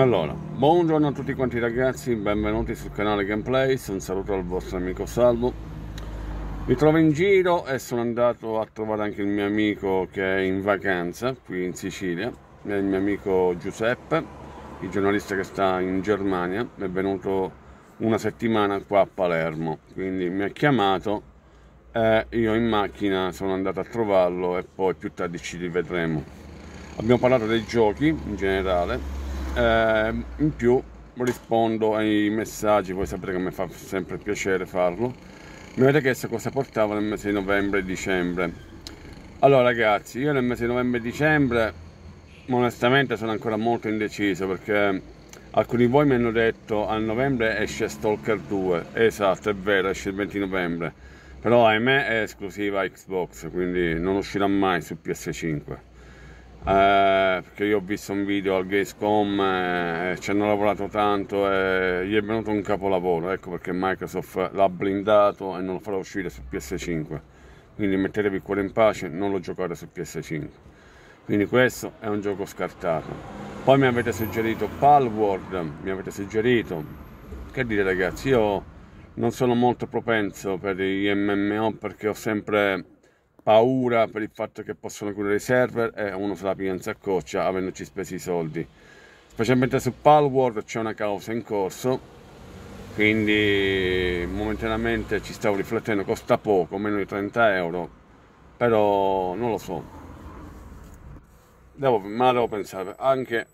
Allora, buongiorno a tutti quanti ragazzi, benvenuti sul canale Gameplays, un saluto al vostro amico Salvo. Mi trovo in giro e sono andato a trovare anche il mio amico che è in vacanza qui in Sicilia, è il mio amico Giuseppe, il giornalista che sta in Germania, è venuto una settimana qua a Palermo, quindi mi ha chiamato e io in macchina sono andato a trovarlo e poi più tardi ci rivedremo. Abbiamo parlato dei giochi in generale, eh, in più rispondo ai messaggi voi sapete che mi fa sempre piacere farlo mi avete chiesto cosa portavo nel mese di novembre e dicembre allora ragazzi io nel mese di novembre e dicembre onestamente sono ancora molto indeciso perché alcuni di voi mi hanno detto a novembre esce Stalker 2 esatto è vero esce il 20 novembre però ahimè è esclusiva Xbox quindi non uscirà mai su PS5 perché eh, io ho visto un video al Gamescom eh, ci hanno lavorato tanto e eh, gli è venuto un capolavoro, ecco perché Microsoft l'ha blindato e non lo farà uscire su PS5. Quindi mettetevi il cuore in pace, non lo giocate su PS5. Quindi questo è un gioco scartato. Poi mi avete suggerito Palward mi avete suggerito... Che dire ragazzi, io non sono molto propenso per gli MMO perché ho sempre paura per il fatto che possono chiudere i server e uno se la pensa a coccia avendoci spesi i soldi. Specialmente su Palworld c'è una causa in corso, quindi momentaneamente ci stavo riflettendo, costa poco, meno di 30 euro, però non lo so. Devo, ma devo pensare, anche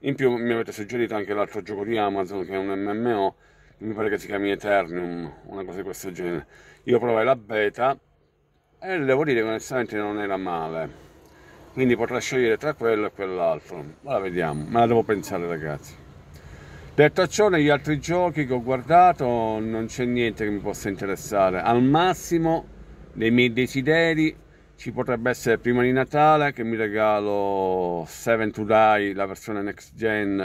in più mi avete suggerito anche l'altro gioco di Amazon che è un MMO, mi pare che si chiami Eternium, una cosa di questo genere. Io provai la beta e eh, devo dire che onestamente non era male quindi potrà scegliere tra quello e quell'altro ora vediamo me la devo pensare ragazzi detto ciò negli altri giochi che ho guardato non c'è niente che mi possa interessare al massimo dei miei desideri ci potrebbe essere prima di Natale che mi regalo Seven to Die la versione next gen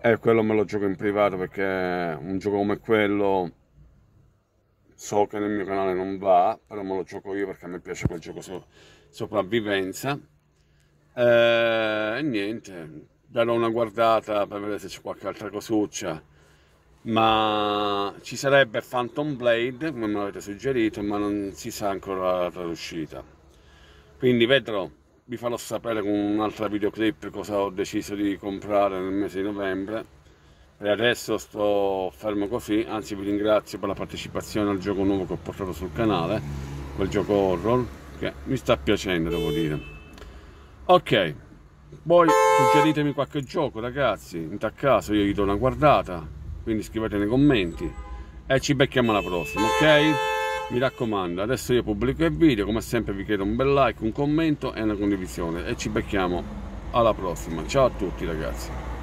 e eh, quello me lo gioco in privato perché un gioco come quello so che nel mio canale non va, però me lo gioco io perché a me piace quel gioco so sopravvivenza. Eh, e niente, darò una guardata per vedere se c'è qualche altra cosuccia. Ma ci sarebbe Phantom Blade, come me l'avete suggerito, ma non si sa ancora la uscita. Quindi vedrò, vi farò sapere con un'altra videoclip cosa ho deciso di comprare nel mese di novembre e adesso sto fermo così, anzi vi ringrazio per la partecipazione al gioco nuovo che ho portato sul canale, quel gioco horror, che mi sta piacendo devo dire. Ok, poi suggeritemi qualche gioco ragazzi, in tal caso io gli do una guardata, quindi scrivete nei commenti e ci becchiamo alla prossima, ok? Mi raccomando, adesso io pubblico il video, come sempre vi chiedo un bel like, un commento e una condivisione e ci becchiamo alla prossima. Ciao a tutti ragazzi.